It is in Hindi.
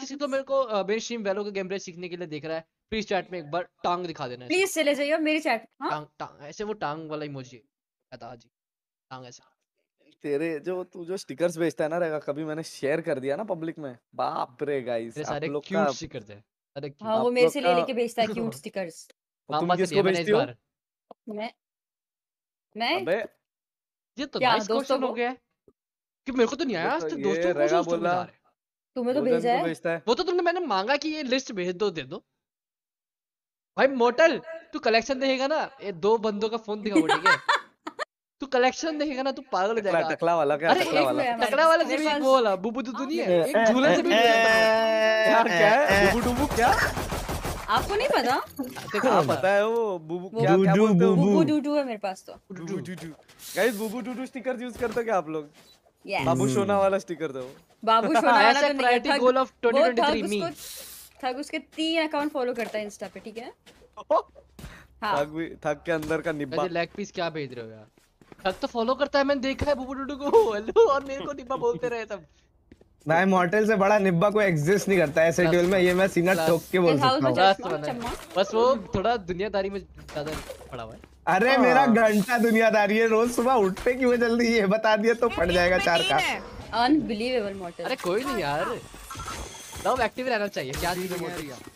किसी तो मेरे को मेरे स्ट्रीम वेलो का गेम प्ले सीखने के लिए देख रहा है प्लीज चैट में एक बार टांग दिखा देना प्लीज चले जाइए मेरी चैट हां टांग टांग ऐसे वो टांग वाला इमोजी कहता जी टांग ऐसा तेरे जो तू जो स्टिकर्स भेजता है ना रेगा कभी मैंने शेयर कर दिया ना पब्लिक में बाप रे गाइस आप लोग क्यूट स्टिकर्स हाँ, है अरे हां वो मेरे से ले लेके भेजता है क्यूट स्टिकर्स मामा से मैंने इस बार मैं मैं अबे ये तो नाइस क्वेश्चन हो गया कि मेरे को तो नहीं आया आज तो दोस्तों को बोला तुम्हें तो भेजा तो है वो तो तुमने मैंने मांगा कि ये लिस्ट भेज दो दे दो भाई मोटल तू कलेक्शन देखेगा ना ये दो बंदों का फोन दिखाओ ठीक है तू कलेक्शन देखेगा ना तू पागल हो जाएगा टकला वाला क्या टकला वाला टकला वाला जी भी वो वाला बुबू दुदू नहीं है एक झूला से भी यार क्या है बुबू डुबू क्या आपको नहीं पता देखो आप पता है वो बुबू क्या क्या बोलते हो बुबू डुडू है मेरे पास तो guys Bubu Dudu sticker use करते हो क्या आप लोग बाबू सोना hmm. वाला स्टिकर था वो बाबू सोना वाला तो नहीं था गोल ऑफ 2023 मी थग उसके तीन अकाउंट फॉलो करता है इंस्टा पे ठीक है हां थग भी थग के अंदर का निब्बा अरे लेग पीस क्या भेज रहे हो यार थग तो फॉलो करता है मैंने देखा है बुबू डूडू को हेलो और मेरे को निब्बा बोलते रहे तब मैं मॉर्टल तो- से बड़ा निब्बा कोई एग्जिस्ट नहीं करता ऐसे ड्यूल में ये मैं सीना ठोक के बोल सकता हूं बस वो थोड़ा दुनियादारी में ज्यादा पड़ा हुआ है अरे आ, हाँ। मेरा घंटा दुनियादारी है रोज सुबह उठते की मैं जल्दी ये बता दिया तो पड़ जाएगा चार का अनबिलीवेबल मॉर्टल अरे कोई नहीं यार लव हाँ। एक्टिव रहना चाहिए क्या चीज है यार